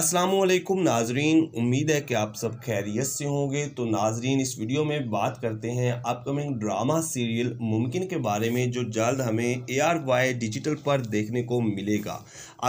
असलकुम नाजरीन उम्मीद है कि आप सब खैरियत से होंगे तो नाजरीन इस वीडियो में बात करते हैं अपकमिंग ड्रामा सीरियल मुमकिन के बारे में जो जल्द हमें ए आर वाई डिजिटल पर देखने को मिलेगा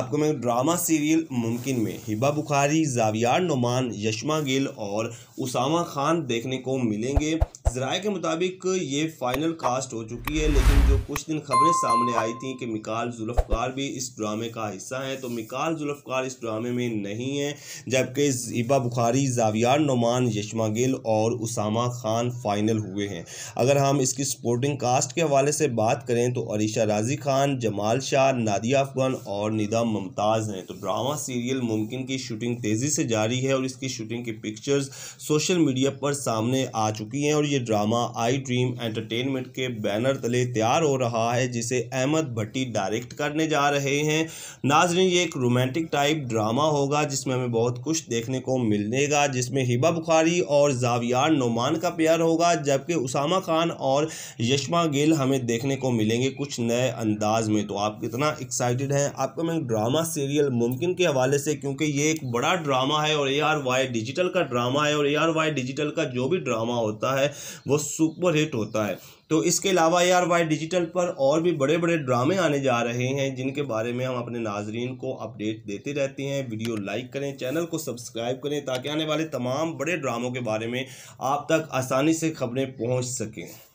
अपकमिंग ड्रामा सीरियल मुमकिन में हिबा बुखारी जावियार नुमान यशमा गिल और उसामा खान देखने को मिलेंगे जराए के मुताबिक ये फाइनल कास्ट हो चुकी है लेकिन जो कुछ दिन खबरें सामने आई थी कि मिकाल जुल्फ़कार भी इस ड्रामे का हिस्सा हैं तो मिकाल जुल्फ़कार इस ड्रामे में नहीं है जबकि ज़ीबा बुखारी जावियार नुमान यशमा गिल और उसामा खान फाइनल हुए हैं अगर हम इसकी स्पोर्टिंग कास्ट के हवाले से बात करें तो अरीशा राजी खान जमाल शाह नादिया अफगान और निदा मुमताज़ हैं तो ड्रामा सीरियल मुमकिन की शूटिंग तेज़ी से जारी है और इसकी शूटिंग की पिक्चर्स सोशल मीडिया पर सामने आ चुकी हैं और ये ड्रामा आई ड्रीम एंटरटेनमेंट के बैनर तले तैयार हो रहा है जिसे अहमद भट्टी डायरेक्ट करने जा रहे हैं नाजरीन ये एक रोमांटिक टाइप ड्रामा होगा जिसमें हमें बहुत कुछ देखने को मिलेगा जिसमें हिबा बुखारी और जावियार नोमान का प्यार होगा जबकि उसामा खान और यशमा गिल हमें देखने को मिलेंगे कुछ नए अंदाज में तो आप कितना एक्साइटेड हैं आपका मैं ड्रामा सीरियल मुमकिन के हवाले से क्योंकि ये एक बड़ा ड्रामा है और ए आर वाई डिजिटल का ड्रामा है और ए आर वाई डिजिटल का जो भी ड्रामा होता है वो सुपर हिट होता है तो इसके अलावा यार वाई डिजिटल पर और भी बड़े बड़े ड्रामे आने जा रहे हैं जिनके बारे में हम अपने नाजरीन को अपडेट देते रहते हैं वीडियो लाइक करें चैनल को सब्सक्राइब करें ताकि आने वाले तमाम बड़े ड्रामों के बारे में आप तक आसानी से खबरें पहुँच सकें